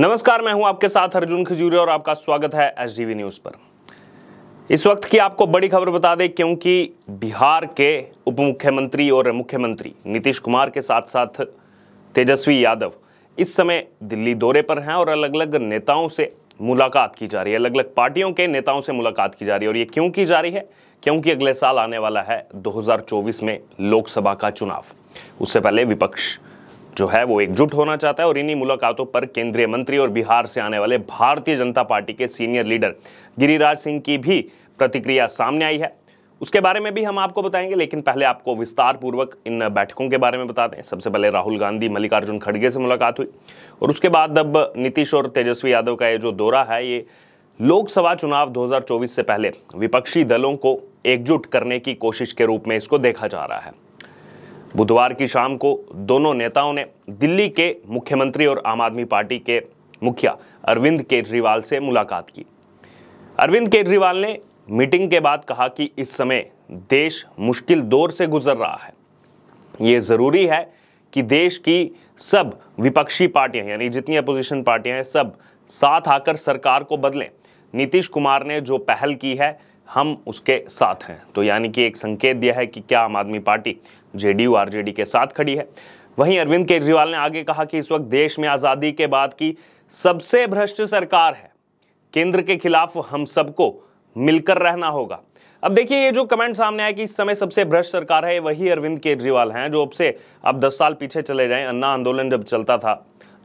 नमस्कार मैं हूं आपके साथ अर्जुन खजूरिया और आपका स्वागत है एस न्यूज पर इस वक्त की आपको बड़ी खबर बता दें क्योंकि बिहार के उप मुख्यमंत्री और मुख्यमंत्री नीतीश कुमार के साथ साथ तेजस्वी यादव इस समय दिल्ली दौरे पर हैं और अलग अलग नेताओं से मुलाकात की जा रही है अलग अलग पार्टियों के नेताओं से मुलाकात की जा रही है और ये क्यों की जा रही है क्योंकि अगले साल आने वाला है 2024 में लोकसभा का चुनाव उससे पहले विपक्ष जो है वो एकजुट होना चाहता है और इन्हीं मुलाकातों पर केंद्रीय मंत्री और बिहार से आने वाले भारतीय जनता पार्टी के सीनियर लीडर गिरिराज सिंह की भी प्रतिक्रिया सामने आई है उसके बारे में भी हम आपको बताएंगे लेकिन पहले आपको विस्तार पूर्वक इन बैठकों के बारे में बता दें सबसे पहले राहुल गांधी मल्लिकार्जुन खड़गे से मुलाकात हुई और उसके बाद अब नीतीश और तेजस्वी यादव का ये जो दौरा है ये लोकसभा चुनाव 2024 से पहले विपक्षी दलों को एकजुट करने की कोशिश के रूप में इसको देखा जा रहा है बुधवार की शाम को दोनों नेताओं ने दिल्ली के मुख्यमंत्री और आम आदमी पार्टी के मुखिया अरविंद केजरीवाल से मुलाकात की अरविंद केजरीवाल ने मीटिंग के बाद कहा कि इस समय देश मुश्किल दौर से गुजर रहा है ये ज़रूरी है कि देश की सब विपक्षी पार्टियां यानी जितनी अपोजिशन पार्टियां हैं सब साथ आकर सरकार को बदलें नीतीश कुमार ने जो पहल की है हम उसके साथ हैं तो यानी कि एक संकेत दिया है कि क्या आम आदमी पार्टी जेडीयू आरजेडी के साथ खड़ी है वहीं अरविंद केजरीवाल ने आगे कहा कि इस वक्त देश में आज़ादी के बाद की सबसे भ्रष्ट सरकार है केंद्र के खिलाफ हम सबको मिलकर रहना होगा अब देखिए ये जो कमेंट सामने आया कि इस समय सबसे भ्रष्ट सरकार है वही अरविंद केजरीवाल हैं जो अब से अब 10 साल पीछे चले जाएं अन्ना आंदोलन जब चलता था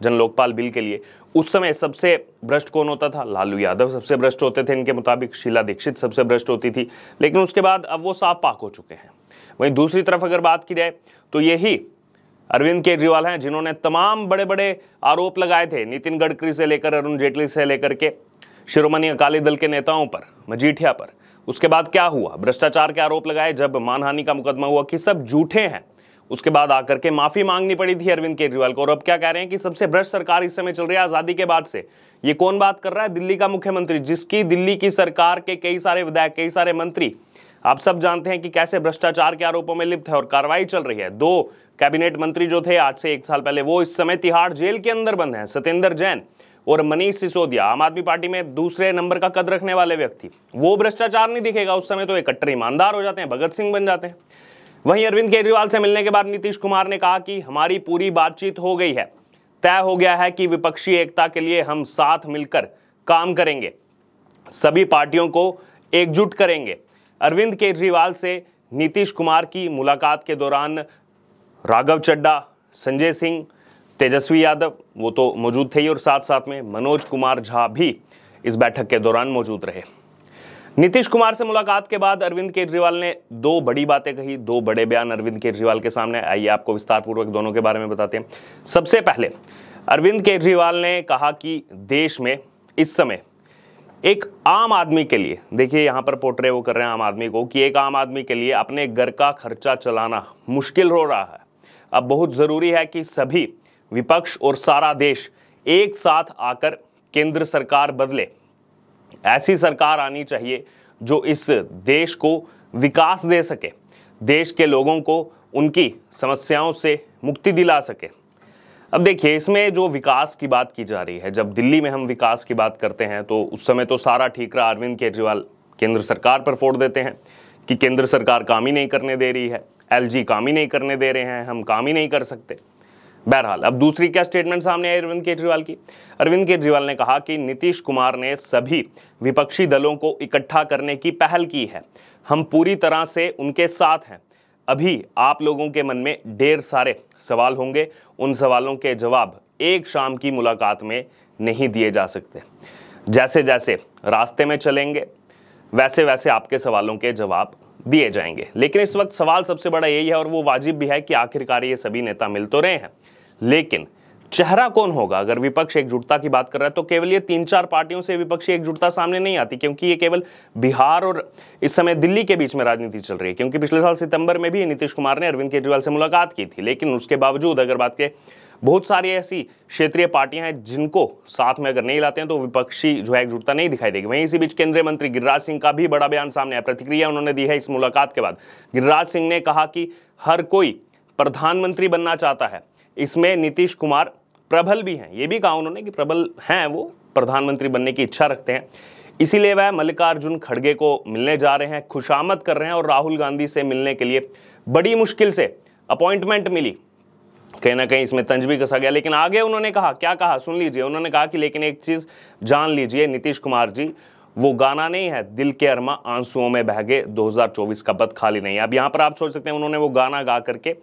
जन लोकपाल बिल के लिए उस समय सबसे भ्रष्ट कौन होता था लालू यादव सबसे भ्रष्ट होते थे इनके मुताबिक शीला दीक्षित सबसे भ्रष्ट होती थी लेकिन उसके बाद अब वो साफ पाक हो चुके हैं वहीं दूसरी तरफ अगर बात की जाए तो यही अरविंद केजरीवाल हैं जिन्होंने तमाम बड़े बड़े आरोप लगाए थे नितिन गडकरी से लेकर अरुण जेटली से लेकर के शिरोमणि अकाली दल के नेताओं पर मजीठिया पर उसके बाद क्या हुआ भ्रष्टाचार के आरोप लगाए जब मानहानि का मुकदमा हुआ कि सब झूठे हैं उसके बाद आकर के माफी मांगनी पड़ी थी अरविंद केजरीवाल को और अब क्या कह रहे हैं कि सबसे भ्रष्ट सरकार इस समय चल रही है आजादी के बाद से ये कौन बात कर रहा है दिल्ली का मुख्यमंत्री जिसकी दिल्ली की सरकार के कई सारे विधायक कई सारे मंत्री आप सब जानते हैं कि कैसे भ्रष्टाचार के आरोपों में लिप्त है और कार्रवाई चल रही है दो कैबिनेट मंत्री जो थे आज से एक साल पहले वो इस समय तिहाड़ जेल के अंदर बंद हैं सत्येंद्र जैन और मनीष सिसोदिया आम आदमी पार्टी में दूसरे नंबर का कद रखने वाले व्यक्ति वो भ्रष्टाचार नहीं दिखेगा उस समय तो एक कट्टर ईमानदार हो जाते हैं भगत सिंह बन जाते हैं वहीं अरविंद केजरीवाल से मिलने के बाद नीतीश कुमार ने कहा कि हमारी पूरी बातचीत हो गई है तय हो गया है कि विपक्षी एकता के लिए हम साथ मिलकर काम करेंगे सभी पार्टियों को एकजुट करेंगे अरविंद केजरीवाल से नीतीश कुमार की मुलाकात के दौरान राघव चड्डा संजय सिंह तेजस्वी यादव वो तो मौजूद थे ही और साथ साथ में मनोज कुमार झा भी इस बैठक के दौरान मौजूद रहे नीतीश कुमार से मुलाकात के बाद अरविंद केजरीवाल ने दो बड़ी बातें कही दो बड़े बयान अरविंद केजरीवाल के सामने आइए आपको विस्तारपूर्वक दोनों के बारे में बताते हैं सबसे पहले अरविंद केजरीवाल ने कहा कि देश में इस समय एक आम आदमी के लिए देखिए यहाँ पर पोर्ट्रे वो कर रहे हैं आम आदमी को कि एक आम आदमी के लिए अपने घर का खर्चा चलाना मुश्किल हो रहा है अब बहुत ज़रूरी है कि सभी विपक्ष और सारा देश एक साथ आकर केंद्र सरकार बदले ऐसी सरकार आनी चाहिए जो इस देश को विकास दे सके देश के लोगों को उनकी समस्याओं से मुक्ति दिला सके अब देखिए इसमें जो विकास की बात की जा रही है जब दिल्ली में हम विकास की बात करते हैं तो उस समय तो सारा ठीकरा अरविंद केजरीवाल केंद्र सरकार पर फोड़ देते हैं कि केंद्र सरकार काम ही नहीं करने दे रही है एलजी काम ही नहीं करने दे रहे हैं हम काम ही नहीं कर सकते बहरहाल अब दूसरी क्या स्टेटमेंट सामने आई अरविंद केजरीवाल की अरविंद केजरीवाल ने कहा कि नीतीश कुमार ने सभी विपक्षी दलों को इकट्ठा करने की पहल की है हम पूरी तरह से उनके साथ हैं अभी आप लोगों के मन में ढेर सारे सवाल होंगे उन सवालों के जवाब एक शाम की मुलाकात में नहीं दिए जा सकते जैसे जैसे रास्ते में चलेंगे वैसे वैसे आपके सवालों के जवाब दिए जाएंगे लेकिन इस वक्त सवाल सबसे बड़ा यही है और वो वाजिब भी है कि आखिरकार ये सभी नेता मिल तो रहे हैं लेकिन चेहरा कौन होगा अगर विपक्ष एकजुटता की बात कर रहा है तो केवल ये तीन चार पार्टियों से विपक्षी एकजुटता सामने नहीं आती क्योंकि ये केवल बिहार और इस समय दिल्ली के बीच में राजनीति चल रही है क्योंकि पिछले साल सितंबर में भी नीतीश कुमार ने अरविंद केजरीवाल से मुलाकात की थी लेकिन उसके बावजूद अगर बात करें बहुत सारी ऐसी क्षेत्रीय पार्टियां हैं जिनको साथ में अगर नहीं लाते हैं तो विपक्षी जो है एकजुटता नहीं दिखाई देगी वहीं इसी बीच केंद्रीय मंत्री गिरिराज सिंह का भी बड़ा बयान सामने आया प्रतिक्रिया उन्होंने दी है इस मुलाकात के बाद गिरिराज सिंह ने कहा कि हर कोई प्रधानमंत्री बनना चाहता है इसमें नीतीश कुमार प्रबल भी हैं ये भी कहा उन्होंने कि प्रबल हैं वो प्रधानमंत्री बनने की इच्छा रखते हैं इसीलिए वह मल्लिकार्जुन खड़गे को मिलने जा रहे हैं खुशामद कर रहे हैं और राहुल गांधी से मिलने के लिए बड़ी मुश्किल से अपॉइंटमेंट मिली कहीं ना कहीं इसमें तंज भी कसा गया लेकिन आगे उन्होंने कहा क्या कहा सुन लीजिए उन्होंने कहा कि लेकिन एक चीज़ जान लीजिए नीतीश कुमार जी वो गाना नहीं है दिल के अरमा आंसुओं में बहगे 2024 का पद खाली नहीं है अब यहाँ पर आप सोच सकते हैं उन्होंने वो गाना गा करके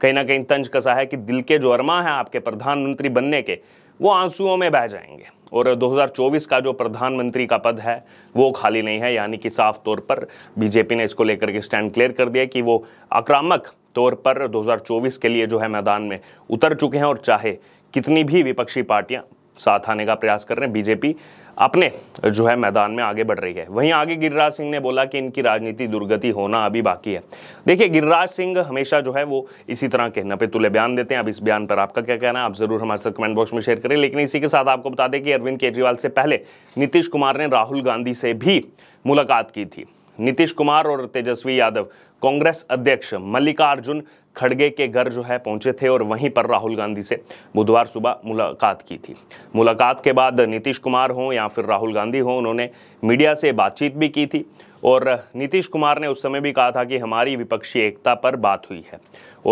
कहीं ना कहीं तंज कसा है कि दिल के जो अरमा है आपके प्रधानमंत्री बनने के वो आंसुओं में बह जाएंगे और 2024 का जो प्रधानमंत्री का पद है वो खाली नहीं है यानी कि साफ तौर पर बीजेपी ने इसको लेकर के स्टैंड क्लियर कर दिया कि वो आक्रामक तौर पर 2024 के लिए जो है मैदान में उतर चुके हैं और चाहे कितनी भी विपक्षी पार्टियां साथ आने का प्रयास कर रहे हैं बीजेपी अपने जो है मैदान में आगे बढ़ रही है वहीं आगे गिरिराज सिंह ने बोला कि इनकी राजनीति दुर्गति होना अभी बाकी है देखिए गिरिराज सिंह हमेशा जो है वो इसी तरह के नपे तुले बयान देते हैं अब इस बयान पर आपका क्या कहना है आप जरूर हमारे साथ कमेंट बॉक्स में शेयर करें लेकिन इसी के साथ आपको बता दें कि अरविंद केजरीवाल से पहले नीतीश कुमार ने राहुल गांधी से भी मुलाकात की थी नीतीश कुमार और तेजस्वी यादव कांग्रेस अध्यक्ष मल्लिकार्जुन खड़गे के घर जो है पहुंचे थे और वहीं पर राहुल गांधी से बुधवार सुबह मुलाकात की थी मुलाकात के बाद नीतीश कुमार हों या फिर राहुल गांधी हों उन्होंने मीडिया से बातचीत भी की थी और नीतीश कुमार ने उस समय भी कहा था कि हमारी विपक्षी एकता पर बात हुई है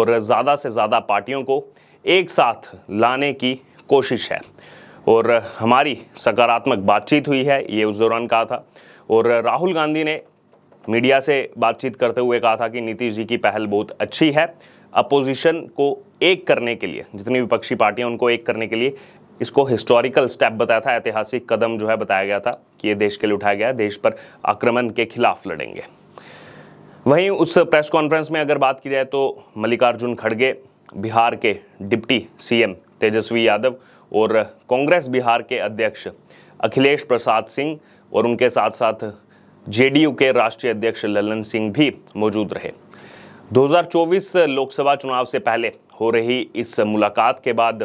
और ज़्यादा से ज़्यादा पार्टियों को एक साथ लाने की कोशिश है और हमारी सकारात्मक बातचीत हुई है ये उस दौरान कहा था और राहुल गांधी ने मीडिया से बातचीत करते हुए कहा था कि नीतीश जी की पहल बहुत अच्छी है अपोजिशन को एक करने के लिए जितनी विपक्षी पार्टियां उनको एक करने के लिए इसको हिस्टोरिकल स्टेप बताया था ऐतिहासिक कदम जो है बताया गया था कि ये देश के लिए उठाया गया देश पर आक्रमण के खिलाफ लड़ेंगे वहीं उस प्रेस कॉन्फ्रेंस में अगर बात की जाए तो मल्लिकार्जुन खड़गे बिहार के डिप्टी सीएम तेजस्वी यादव और कांग्रेस बिहार के अध्यक्ष अखिलेश प्रसाद सिंह और उनके साथ साथ जेडीयू के राष्ट्रीय अध्यक्ष ललन सिंह भी मौजूद रहे 2024 लोकसभा चुनाव से पहले हो रही इस मुलाकात के बाद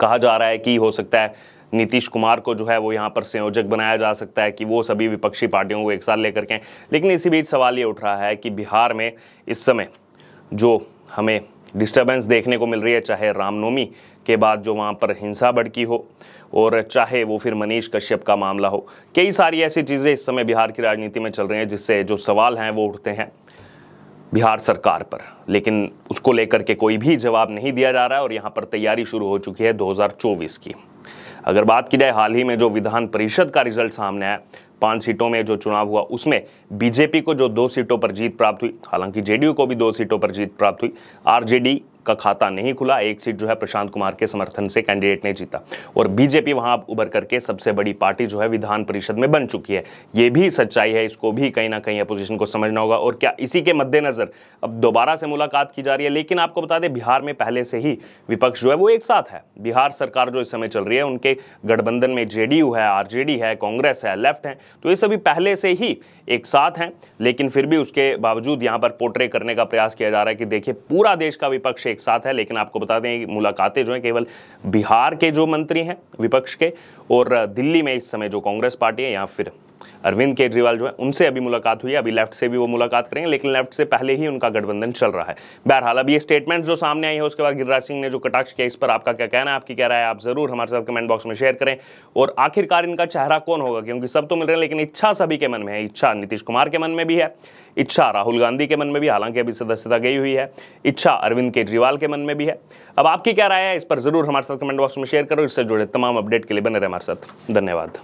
कहा जा रहा है कि हो सकता है नीतीश कुमार को जो है वो यहाँ पर संयोजक बनाया जा सकता है कि वो सभी विपक्षी पार्टियों को एक साथ लेकर के लेकिन इसी बीच सवाल ये उठ रहा है कि बिहार में इस समय जो हमें डिस्टर्बेंस देखने को मिल रही है चाहे रामनवमी के बाद जो वहाँ पर हिंसा भड़की हो और चाहे वो फिर मनीष कश्यप का मामला हो कई सारी ऐसी चीज़ें इस समय बिहार की राजनीति में चल रही हैं जिससे जो सवाल हैं वो उठते हैं बिहार सरकार पर लेकिन उसको लेकर के कोई भी जवाब नहीं दिया जा रहा है और यहाँ पर तैयारी शुरू हो चुकी है 2024 की अगर बात की जाए हाल ही में जो विधान परिषद का रिजल्ट सामने आया पांच सीटों में जो चुनाव हुआ उसमें बीजेपी को जो दो सीटों पर जीत प्राप्त हुई हालांकि जेडीयू को भी दो सीटों पर जीत प्राप्त हुई आरजेडी का खाता नहीं खुला एक सीट जो है प्रशांत कुमार के समर्थन से कैंडिडेट ने जीता और बीजेपी वहां उभर करके सबसे बड़ी पार्टी जो है विधान परिषद में बन चुकी है ये भी सच्चाई है इसको भी कहीं ना कहीं अपोजिशन को समझना होगा और क्या इसी के मद्देनजर अब दोबारा से मुलाकात की जा रही है लेकिन आपको बता दें बिहार में पहले से ही विपक्ष जो है वो एक साथ है बिहार सरकार जो इस समय चल रही है उनके गठबंधन में जेडीयू है आरजेडी है कांग्रेस है लेफ्ट है तो ये सभी पहले से ही एक साथ हैं लेकिन फिर भी उसके बावजूद यहाँ पर पोर्ट्रे करने का प्रयास किया जा रहा है कि देखिए पूरा देश का विपक्ष एक एक साथ है लेकिन आपको बता दें मुलाकातें जो है केवल बिहार के जो मंत्री हैं विपक्ष के और दिल्ली में इस समय जो कांग्रेस पार्टी है या फिर अरविंद केजरीवाल जो है उनसे अभी मुलाकात हुई है अभी लेफ्ट से भी वो मुलाकात करेंगे लेकिन लेफ्ट से पहले ही उनका गठबंधन चल रहा है बहरहाल अब ये स्टेटमेंट जो सामने आई है उसके बाद गिरिराज सिंह ने जो कटाक्ष किया इस पर आपका क्या कहना है आपकी क्या राय है आप जरूर हमारे साथ कमेंट बॉक्स में शेयर करें और आखिरकार इनका चेहरा कौन होगा क्योंकि सब तो मिल रहे हैं लेकिन इच्छा सभी के मन में है इच्छा नीतीश कुमार के मन में भी है इच्छा राहुल गांधी के मन में भी हालांकि अभी सदस्यता गई हुई है इच्छा अरविंद केजरीवाल के मन में भी है अब आपकी क्या राय है इस पर जरूर हमारे साथ कमेंट बॉक्स में शेयर करो इससे जुड़े तमाम अपडेट के लिए बने रहे हमारे साथ धन्यवाद